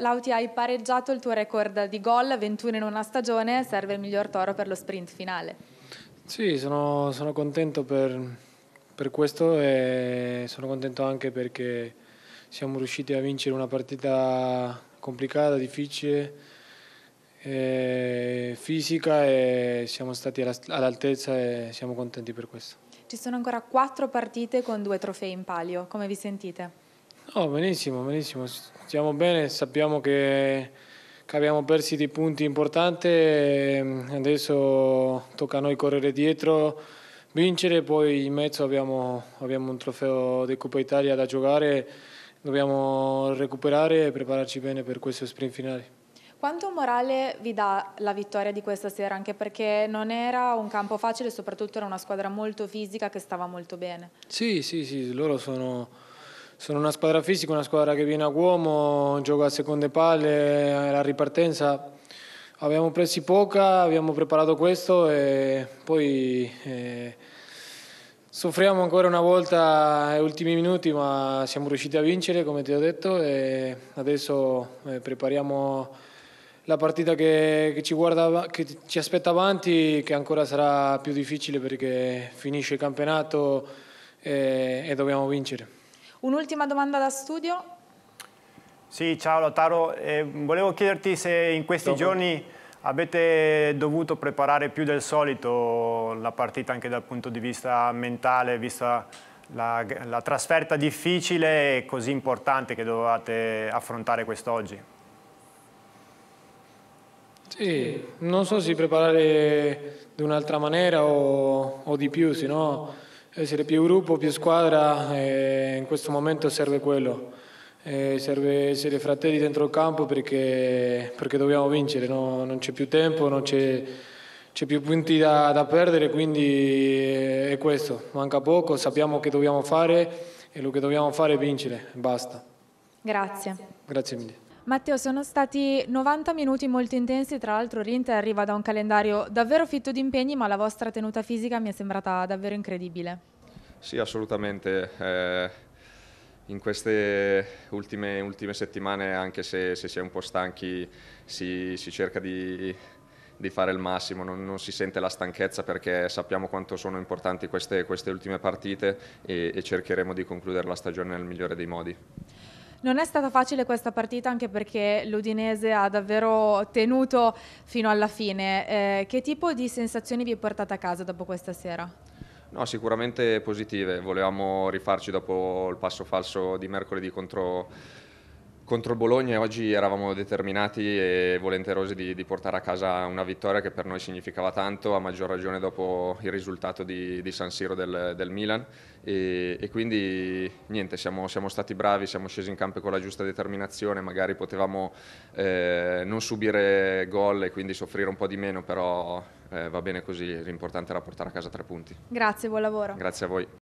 Lauti, hai pareggiato il tuo record di gol, 21 in una stagione, serve il miglior toro per lo sprint finale. Sì, sono, sono contento per, per, questo e sono contento anche perché siamo riusciti a vincere una partita complicata, difficile, e fisica e siamo stati all'altezza e siamo contenti per questo. Ci sono ancora quattro partite con due trofei in palio, come vi sentite? No, benissimo, benissimo, stiamo bene, sappiamo che, che abbiamo perso dei punti importanti, ehm, adesso tocca a noi correre dietro, vincere, poi in mezzo abbiamo, abbiamo un trofeo di Coppa Italia da giocare, dobbiamo recuperare e prepararci bene per questo sprint finale. Quanto morale vi dà la vittoria di questa sera? Anche perché non era un campo facile, soprattutto era una squadra molto fisica che stava molto bene. Sì, sì, sì, loro sono sono una squadra fisica, una squadra che viene a uomo, gioca a seconde palle, alla ripartenza abbiamo preso poca, abbiamo preparato questo e poi eh, soffriamo ancora una volta agli ultimi minuti ma siamo riusciti a vincere come ti ho detto e adesso eh, prepariamo la partita che, che, ci guarda, che ci aspetta avanti che ancora sarà più difficile perché finisce il campionato e, eh, e dobbiamo vincere. Un'ultima domanda da studio. Sì, ciao Lautaro. Eh, volevo chiederti se in questi Dopo. giorni avete dovuto preparare più del solito la partita anche dal punto di vista mentale, vista la, la trasferta difficile e così importante che dovevate affrontare quest'oggi. Sì, non so se preparare di un'altra maniera o, o di più, sennò... no essere eh, più gruppo, più squadra, eh, in questo momento serve quello. Eh, serve essere fratelli dentro il campo perché, perché dobbiamo vincere, no? non c'è più tempo, non c'è, c'è più punti da, da, perdere, quindi eh, è questo, manca poco, sappiamo che dobbiamo fare e lo che dobbiamo fare è vincere, basta. Grazie. Grazie mille. Matteo, sono stati 90 minuti molto intensi, tra l'altro l'Inter arriva da un calendario davvero fitto di impegni, ma la vostra tenuta fisica mi è sembrata davvero incredibile. Sì, assolutamente. Eh, in queste ultime, ultime settimane, anche se, se, si è un po' stanchi, si, si cerca di, di fare il massimo, non, non, si sente la stanchezza perché sappiamo quanto sono importanti queste, queste ultime partite e, e cercheremo di concludere la stagione nel migliore dei modi. Non è stata facile questa partita anche perché l'Udinese ha davvero tenuto fino alla fine. Eh, che tipo di sensazioni vi portate a casa dopo questa sera? No, sicuramente positive. Volevamo rifarci dopo il passo falso di mercoledì contro contro il Bologna oggi eravamo determinati e volenterosi di, di, portare a casa una vittoria che per noi significava tanto, a maggior ragione dopo il risultato di, di San Siro del, del Milan e, e, quindi niente, siamo, siamo, stati bravi, siamo scesi in campo con la giusta determinazione, magari potevamo eh, non subire gol e quindi soffrire un po' di meno, però eh, va bene così, l'importante era portare a casa tre punti. Grazie, buon lavoro. Grazie a voi.